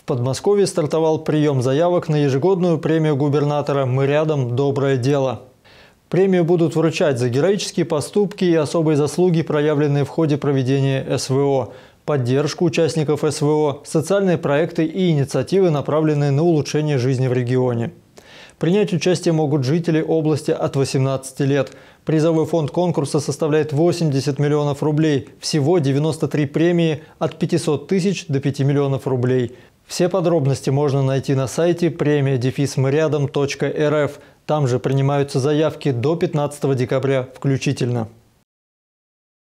В Подмосковье стартовал прием заявок на ежегодную премию губернатора «Мы рядом. Доброе дело». Премию будут вручать за героические поступки и особые заслуги, проявленные в ходе проведения СВО, поддержку участников СВО, социальные проекты и инициативы, направленные на улучшение жизни в регионе. Принять участие могут жители области от 18 лет. Призовой фонд конкурса составляет 80 миллионов рублей. Всего 93 премии от 500 тысяч до 5 миллионов рублей. Все подробности можно найти на сайте премия-рядом.рф. Там же принимаются заявки до 15 декабря включительно.